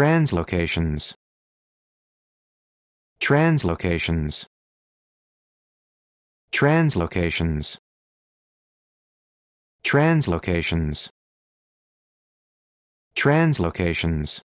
Translocations. Translocations. Translocations. Translocations. Translocations.